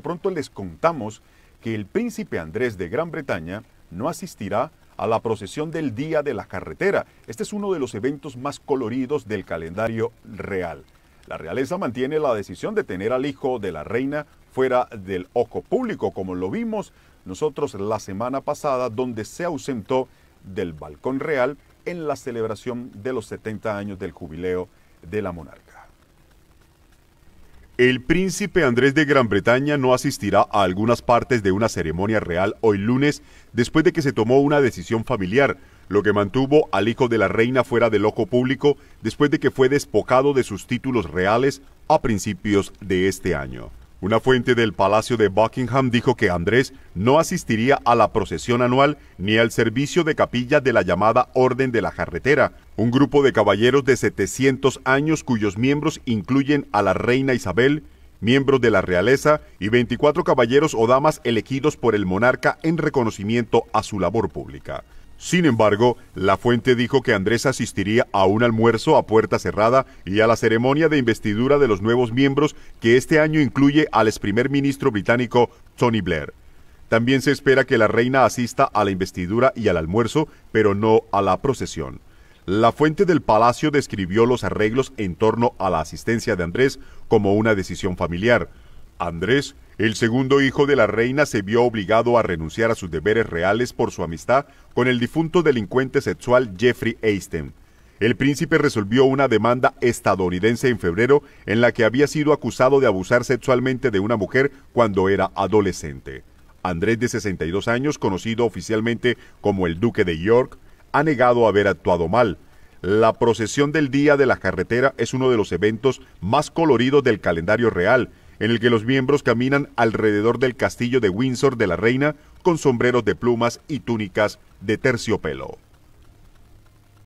pronto les contamos que el príncipe Andrés de Gran Bretaña no asistirá a la procesión del Día de la Carretera. Este es uno de los eventos más coloridos del calendario real. La realeza mantiene la decisión de tener al hijo de la reina fuera del ojo público, como lo vimos nosotros la semana pasada, donde se ausentó del balcón real en la celebración de los 70 años del jubileo de la monarca. El príncipe Andrés de Gran Bretaña no asistirá a algunas partes de una ceremonia real hoy lunes después de que se tomó una decisión familiar, lo que mantuvo al hijo de la reina fuera del ojo público después de que fue despojado de sus títulos reales a principios de este año. Una fuente del Palacio de Buckingham dijo que Andrés no asistiría a la procesión anual ni al servicio de capilla de la llamada Orden de la Carretera, un grupo de caballeros de 700 años cuyos miembros incluyen a la reina Isabel, miembros de la realeza y 24 caballeros o damas elegidos por el monarca en reconocimiento a su labor pública. Sin embargo, la fuente dijo que Andrés asistiría a un almuerzo a puerta cerrada y a la ceremonia de investidura de los nuevos miembros que este año incluye al ex primer ministro británico Tony Blair. También se espera que la reina asista a la investidura y al almuerzo, pero no a la procesión. La fuente del palacio describió los arreglos en torno a la asistencia de Andrés como una decisión familiar. Andrés el segundo hijo de la reina se vio obligado a renunciar a sus deberes reales por su amistad con el difunto delincuente sexual Jeffrey Einstein. El príncipe resolvió una demanda estadounidense en febrero en la que había sido acusado de abusar sexualmente de una mujer cuando era adolescente. Andrés, de 62 años, conocido oficialmente como el Duque de York, ha negado haber actuado mal. La procesión del Día de la Carretera es uno de los eventos más coloridos del calendario real en el que los miembros caminan alrededor del castillo de Windsor de la reina con sombreros de plumas y túnicas de terciopelo.